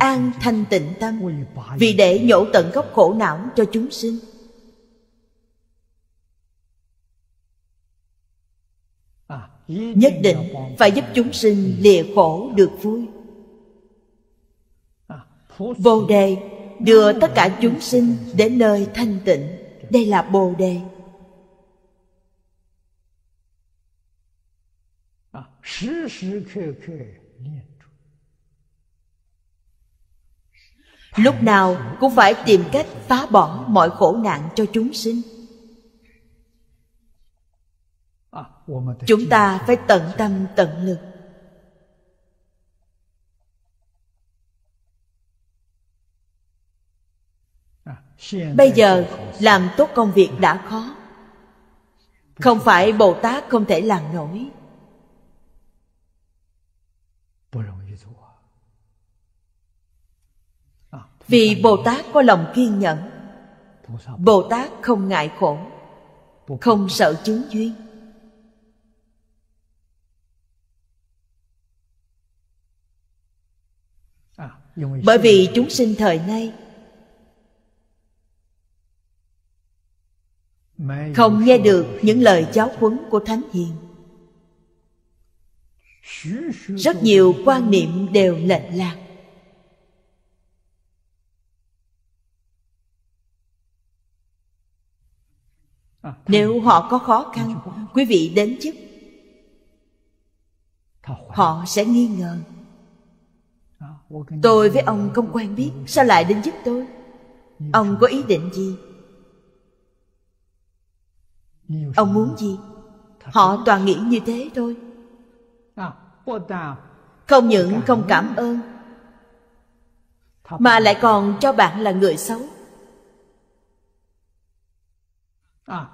an thanh tịnh tâm vì để nhổ tận gốc khổ não cho chúng sinh nhất định phải giúp chúng sinh lìa khổ được vui bồ đề đưa tất cả chúng sinh đến nơi thanh tịnh đây là bồ đề lúc nào cũng phải tìm cách phá bỏ mọi khổ nạn cho chúng sinh chúng ta phải tận tâm tận lực bây giờ làm tốt công việc đã khó không phải bồ tát không thể làm nổi vì bồ tát có lòng kiên nhẫn bồ tát không ngại khổ không sợ chứng duyên bởi vì chúng sinh thời nay không nghe được những lời giáo huấn của thánh hiền rất nhiều quan niệm đều lệch lạc nếu họ có khó khăn quý vị đến giúp họ sẽ nghi ngờ tôi với ông không quen biết sao lại đến giúp tôi ông có ý định gì ông muốn gì họ toàn nghĩ như thế thôi không những không cảm ơn mà lại còn cho bạn là người xấu À,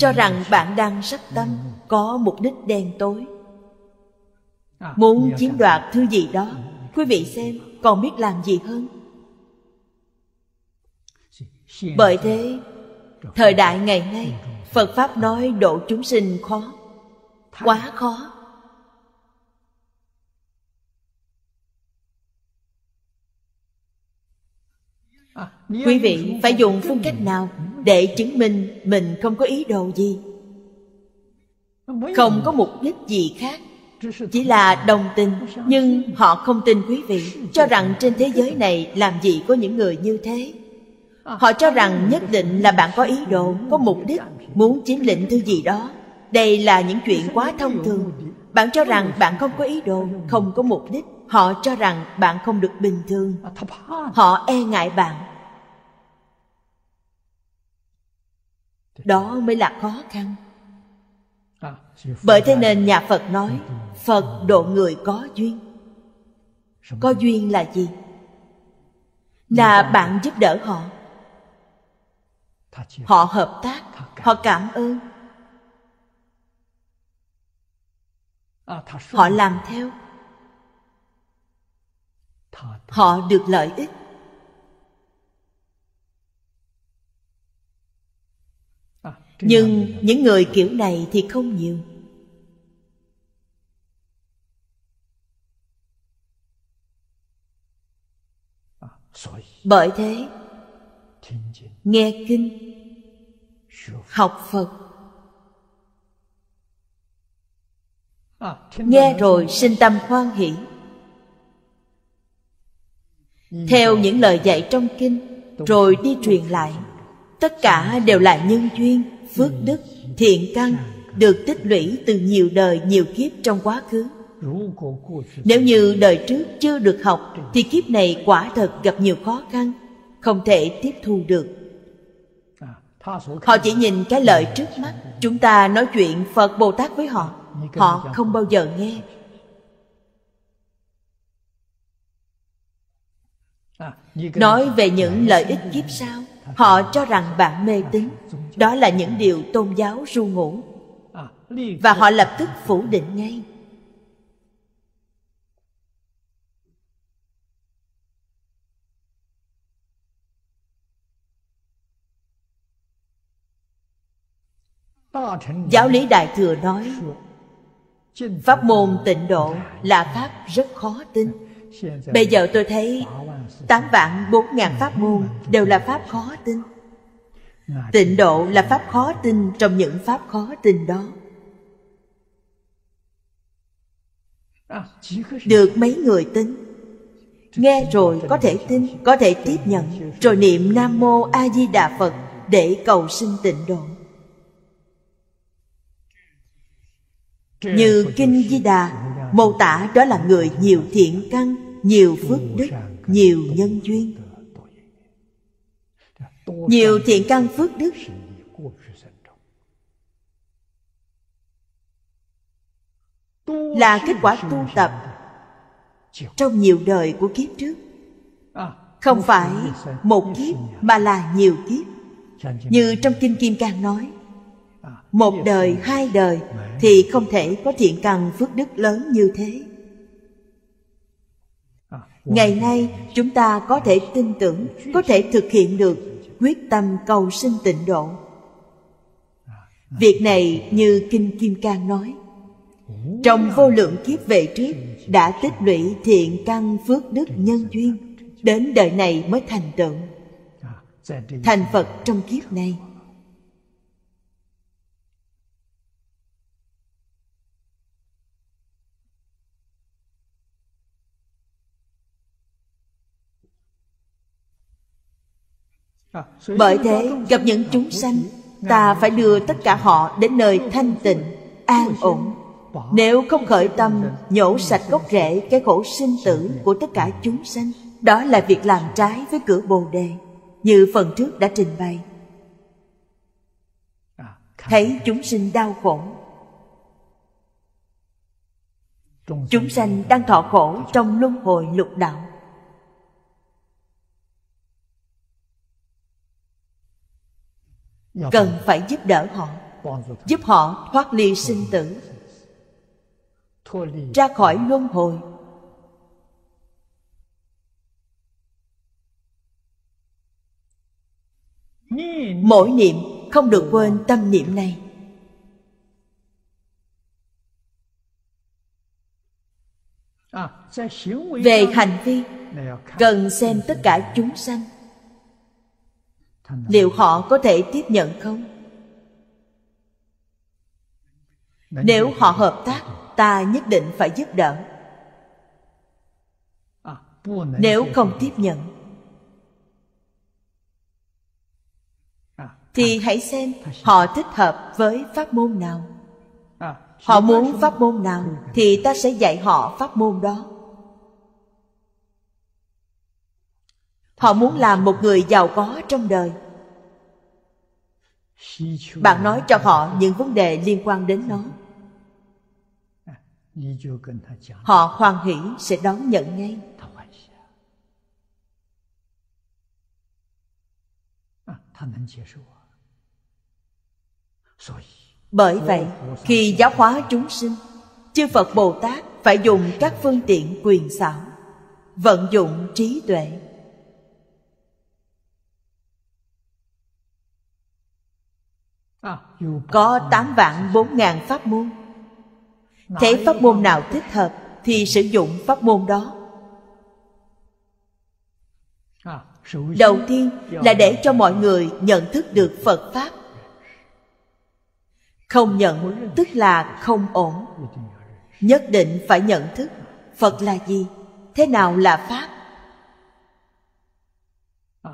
cho rằng bạn đang sắc tâm ừ. có mục đích đen tối à, muốn chiếm đoạt thứ gì đó ừ, ừ, quý vị xem còn biết làm gì hơn bởi thế thời đại ngày nay phật pháp nói độ chúng sinh khó quá khó quý vị phải dùng phương cách nào để chứng minh mình không có ý đồ gì không có mục đích gì khác chỉ là đồng tình nhưng họ không tin quý vị cho rằng trên thế giới này làm gì có những người như thế họ cho rằng nhất định là bạn có ý đồ có mục đích muốn chiếm lĩnh thứ gì đó đây là những chuyện quá thông thường bạn cho rằng bạn không có ý đồ không có mục đích họ cho rằng bạn không được bình thường họ e ngại bạn đó mới là khó khăn à, bởi thế nên nhà phật nói phật độ người có duyên có duyên là gì là bạn giúp đỡ họ họ hợp tác họ cảm ơn à, họ làm theo họ được lợi ích nhưng những người kiểu này thì không nhiều à, bởi thế nghe kinh học phật à, nghe rồi sinh tâm hoan hỷ ừ, theo những lời dạy trong kinh rồi đi truyền lại tất cả đều là nhân duyên phước đức thiện căn được tích lũy từ nhiều đời nhiều kiếp trong quá khứ nếu như đời trước chưa được học thì kiếp này quả thật gặp nhiều khó khăn không thể tiếp thu được họ chỉ nhìn cái lợi trước mắt chúng ta nói chuyện phật bồ tát với họ họ không bao giờ nghe nói về những lợi ích kiếp sau họ cho rằng bạn mê tín đó là những điều tôn giáo ru ngủ và họ lập tức phủ định ngay giáo lý đại thừa nói pháp môn tịnh độ là pháp rất khó tin bây giờ tôi thấy Tám vạn bốn ngàn pháp môn đều là pháp khó tin Tịnh độ là pháp khó tin trong những pháp khó tin đó Được mấy người tin Nghe rồi có thể tin, có thể tiếp nhận Rồi niệm Nam Mô A Di Đà Phật Để cầu sinh tịnh độ Như Kinh Di Đà Mô tả đó là người nhiều thiện căn Nhiều phước đức nhiều nhân duyên nhiều thiện căn phước đức là kết quả tu tập trong nhiều đời của kiếp trước không phải một kiếp mà là nhiều kiếp như trong kinh kim cang nói một đời hai đời thì không thể có thiện căn phước đức lớn như thế ngày nay chúng ta có thể tin tưởng có thể thực hiện được quyết tâm cầu sinh tịnh độ việc này như kinh kim cang nói trong vô lượng kiếp về trước đã tích lũy thiện căn phước đức nhân duyên đến đời này mới thành tựu thành phật trong kiếp này À, bởi thế gặp những chúng sanh ta phải đưa tất cả họ đến nơi thanh tịnh an ổn nếu không khởi tâm nhổ sạch gốc rễ cái khổ sinh tử của tất cả chúng sanh đó là việc làm trái với cửa bồ đề như phần trước đã trình bày à, thấy chúng sinh đau khổ chúng sanh đang thọ khổ trong luân hồi lục đạo cần phải giúp đỡ họ giúp họ thoát ly sinh tử ra khỏi luân hồi mỗi niệm không được quên tâm niệm này à, về hành vi à, cần xem tất cả chúng sanh liệu họ có thể tiếp nhận không nếu họ hợp tác ta nhất định phải giúp đỡ à, nếu không tiếp nhận à, thì hãy xem họ thích hợp với pháp môn nào à, họ muốn pháp môn nào thì ta sẽ dạy họ pháp môn đó Họ muốn làm một người giàu có trong đời Bạn nói cho họ những vấn đề liên quan đến nó Họ hoan hỷ sẽ đón nhận ngay bởi vậy khi giáo hóa chúng sinh chư phật bồ tát phải dùng các phương tiện quyền xảo vận dụng trí tuệ có 8 vạn 4 ngàn pháp môn thế pháp môn nào thích hợp thì sử dụng pháp môn đó à, Đầu tiên là để cho mọi người nhận thức được Phật Pháp Không nhận tức là không ổn Nhất định phải nhận thức Phật là gì? Thế nào là Pháp? À,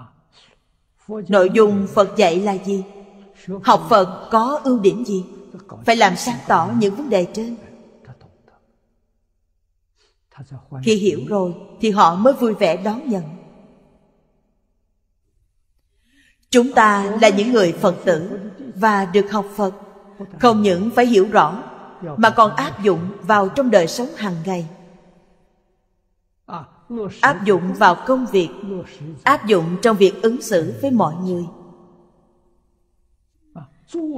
Nội dung Phật dạy là gì? học phật có ưu điểm gì phải làm sáng tỏ những vấn đề trên khi hiểu rồi thì họ mới vui vẻ đón nhận chúng ta là những người phật tử và được học phật không những phải hiểu rõ mà còn áp dụng vào trong đời sống hàng ngày à, áp dụng vào công việc áp dụng trong việc ứng xử với mọi người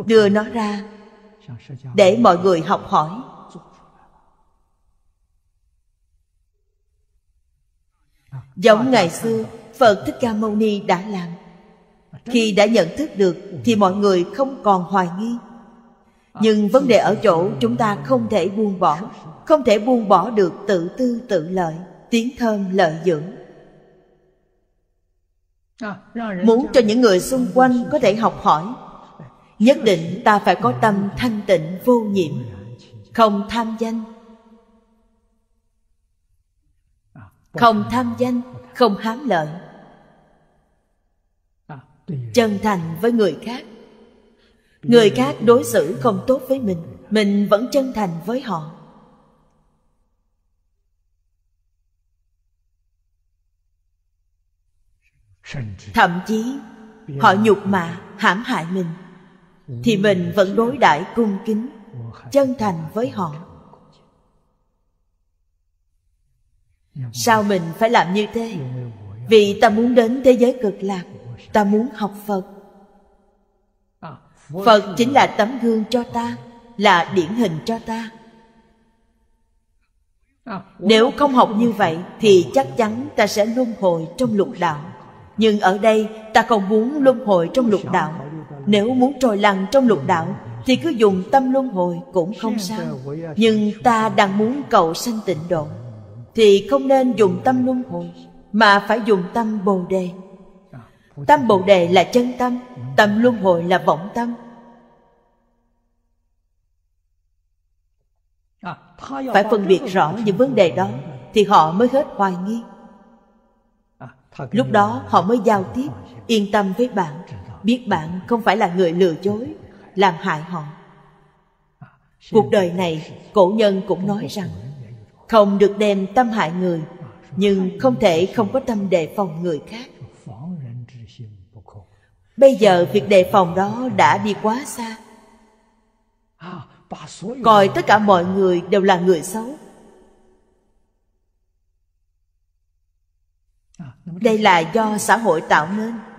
đưa nó ra để mọi người học hỏi giống ngày xưa phật thích ca mâu ni đã làm khi đã nhận thức được thì mọi người không còn hoài nghi nhưng vấn đề ở chỗ chúng ta không thể buông bỏ không thể buông bỏ được tự tư tự lợi tiếng thơm lợi dưỡng muốn cho những người xung quanh có thể học hỏi nhất định ta phải có tâm thanh tịnh vô nhiễm không tham danh không tham danh không hám lợi chân thành với người khác người khác đối xử không tốt với mình mình vẫn chân thành với họ thậm chí họ nhục mạ hãm hại mình thì mình vẫn đối đãi cung kính chân thành với họ sao mình phải làm như thế vì ta muốn đến thế giới cực lạc ta muốn học phật phật chính là tấm gương cho ta là điển hình cho ta nếu không học như vậy thì chắc chắn ta sẽ luân hồi trong lục đạo nhưng ở đây ta không muốn luân hồi trong lục đạo nếu muốn trôi lăn trong lục đạo Thì cứ dùng tâm luân hồi cũng không sao à, Nhưng ta đang muốn cầu sanh tịnh độ Thì không nên dùng tâm luân hồi Mà phải dùng tâm bồ đề à, Tâm bồ đề là chân tâm Tâm luân hồi là vọng tâm à, Phải phân biệt rõ những vấn đề đó Thì họ mới hết hoài nghi Lúc đó họ mới giao tiếp Yên tâm với bạn biết bạn không phải là người lừa dối làm hại họ cuộc đời này cổ nhân cũng nói rằng không được đem tâm hại người nhưng không thể không có tâm đề phòng người khác bây giờ việc đề phòng đó đã đi quá xa coi tất cả mọi người đều là người xấu đây là do xã hội tạo nên